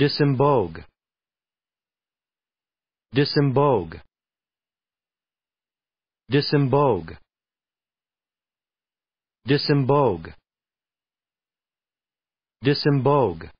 Disembogue. Disembogue. Disembogue. Disembogue. Disembogue.